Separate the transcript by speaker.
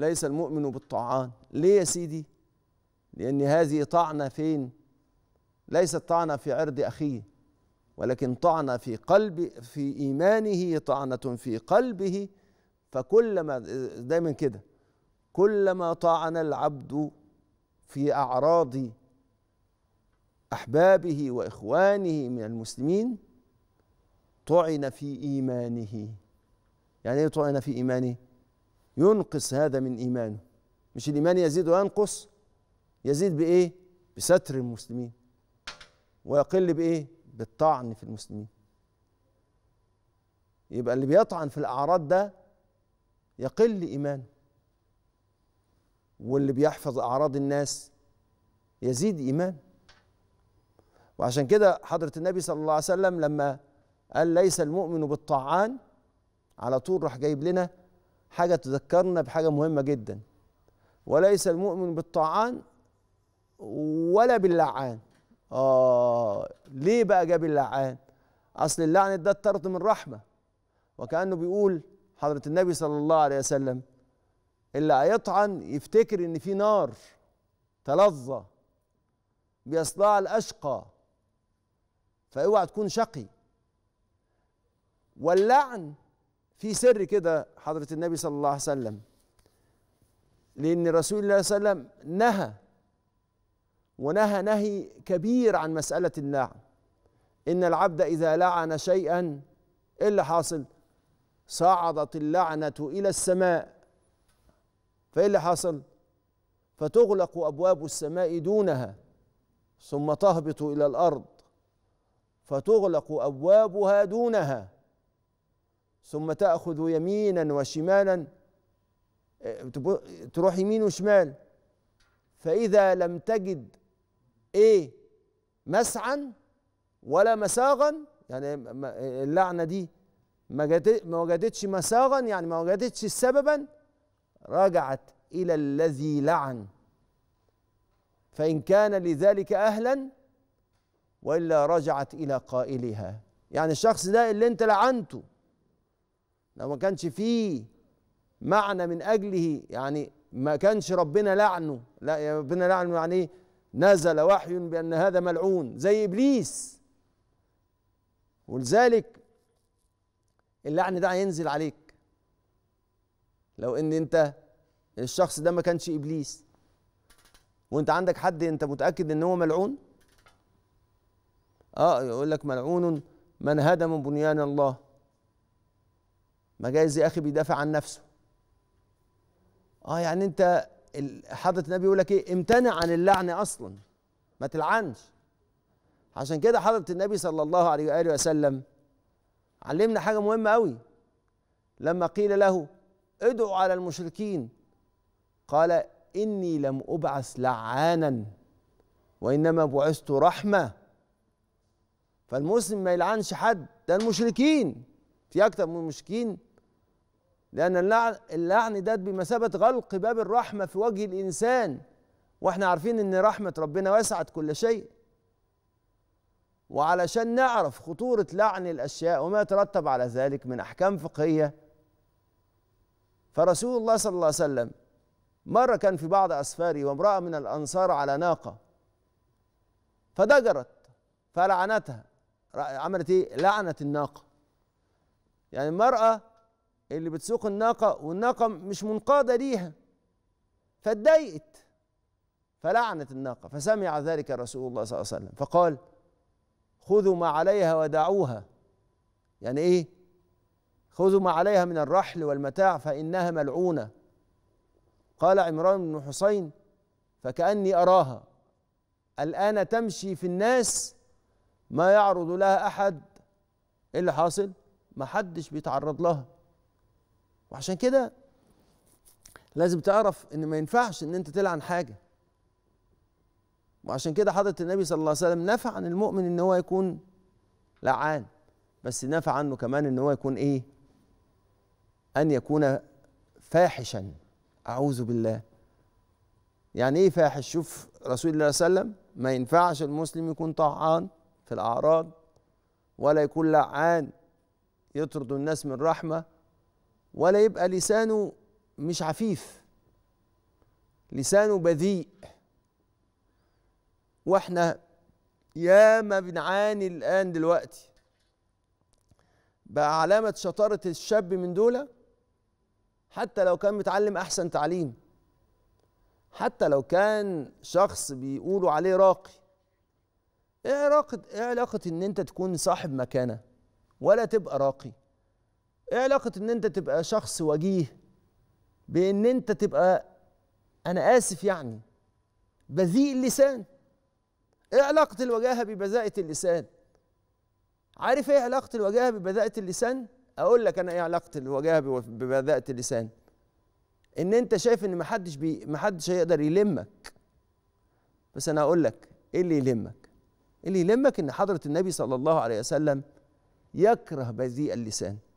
Speaker 1: ليس المؤمن بالطعان ليه يا سيدي لأن هذه طعنة فين ليست طعنة في عرض أخيه ولكن طعنة في قلب في إيمانه طعنة في قلبه فكلما دايما كده كلما طعن العبد في أعراض أحبابه وإخوانه من المسلمين طعن في إيمانه يعني إيه طعن في إيمانه ينقص هذا من إيمانه مش الإيمان يزيد وينقص يزيد بإيه؟ بستر المسلمين ويقل بإيه؟ بالطعن في المسلمين يبقى اللي بيطعن في الأعراض ده يقل إيمانه واللي بيحفظ أعراض الناس يزيد إيمانه وعشان كده حضرة النبي صلى الله عليه وسلم لما قال ليس المؤمن بالطعان على طول راح جايب لنا حاجه تذكرنا بحاجه مهمه جدا وليس المؤمن بالطعان ولا باللعان اه ليه بقى جاب اللعان اصل اللعن ده الطرد من رحمه وكانه بيقول حضره النبي صلى الله عليه وسلم اللي هيطعن يفتكر ان في نار تلظى بيصدع الاشقى فاوعى تكون شقي واللعن في سر كده حضرة النبي صلى الله عليه وسلم لأن رسول الله صلى الله عليه وسلم نهى ونهى نهي كبير عن مسألة اللعن إن العبد إذا لعن شيئا إيه اللي حاصل؟ صعدت اللعنة إلى السماء فإيه اللي حصل؟ فتغلق أبواب السماء دونها ثم تهبط إلى الأرض فتغلق أبوابها دونها ثم تأخذ يمينا وشمالا آه، تروح يمين وشمال فإذا لم تجد إيه مسعا ولا مساغا يعني اللعنة دي ما وجدتش مساغا يعني ما وجدتش سببا رجعت إلى الذي لعن فإن كان لذلك أهلا وإلا رجعت إلى قائلها يعني الشخص ده اللي أنت لعنته لو ما كانش فيه معنى من اجله يعني ما كانش ربنا لعنه لا يا ربنا لعنه يعني ايه نزل وحي بان هذا ملعون زي ابليس ولذلك اللعن ده هينزل عليك لو ان انت الشخص ده ما كانش ابليس وانت عندك حد انت متاكد ان هو ملعون اه يقول لك ملعون من هدم بنيان الله ما جايز يا اخي بيدافع عن نفسه اه يعني انت حضرة النبي يقول لك ايه امتنع عن اللعن اصلا ما تلعنش عشان كده حضرة النبي صلى الله عليه واله وسلم علمنا حاجة مهمة قوي لما قيل له ادعو على المشركين قال اني لم ابعث لعانا وانما بعثت رحمه فالمسلم ما يلعنش حد ده المشركين في اكتر من المشركين لأن اللعن, اللعن ده بمثابة غلق باب الرحمة في وجه الإنسان واحنا عارفين ان رحمة ربنا وسعت كل شيء وعلشان نعرف خطورة لعن الأشياء وما يترتب على ذلك من أحكام فقهية فرسول الله صلى الله عليه وسلم مرة كان في بعض أسفاره وامرأة من الأنصار على ناقة فضجرت فلعنتها عملت إيه؟ لعنت الناقة يعني المرأة اللي بتسوق الناقه والناقه مش منقاده ليها فاتضايقت فلعنت الناقه فسمع ذلك رسول الله صلى الله عليه وسلم فقال خذوا ما عليها ودعوها يعني ايه خذوا ما عليها من الرحل والمتاع فانها ملعونه قال عمران بن حسين فكاني اراها الان تمشي في الناس ما يعرض لها احد ايه اللي حاصل ما حدش بيتعرض لها وعشان كده لازم تعرف ان ما ينفعش ان انت تلعن حاجه وعشان كده حضره النبي صلى الله عليه وسلم نفى عن المؤمن ان هو يكون لعان بس نفى عنه كمان ان هو يكون ايه ان يكون فاحشا اعوذ بالله يعني ايه فاحش شوف رسول الله صلى الله عليه وسلم ما ينفعش المسلم يكون طعان في الاعراض ولا يكون لعان يطرد الناس من رحمه ولا يبقى لسانه مش عفيف لسانه بذيء واحنا ياما بنعاني الان دلوقتي بقى علامة شطارة الشاب من دولة حتى لو كان متعلم أحسن تعليم حتى لو كان شخص بيقولوا عليه راقي ايه علاقة ايه علاقة ان انت تكون صاحب مكانة ولا تبقى راقي ايه علاقه ان انت تبقى شخص وجيه بان انت تبقى انا اسف يعني بذيء اللسان ايه علاقه الوجاهه ببذاءه اللسان عارف ايه علاقه الوجاهه ببذاءه اللسان اقول لك انا ايه علاقه الوجاهه ببذاءه اللسان ان انت شايف ان محدش بي محدش هيقدر يلمك بس انا هقول لك ايه اللي يلمك اللي يلمك ان حضره النبي صلى الله عليه وسلم يكره بذيء اللسان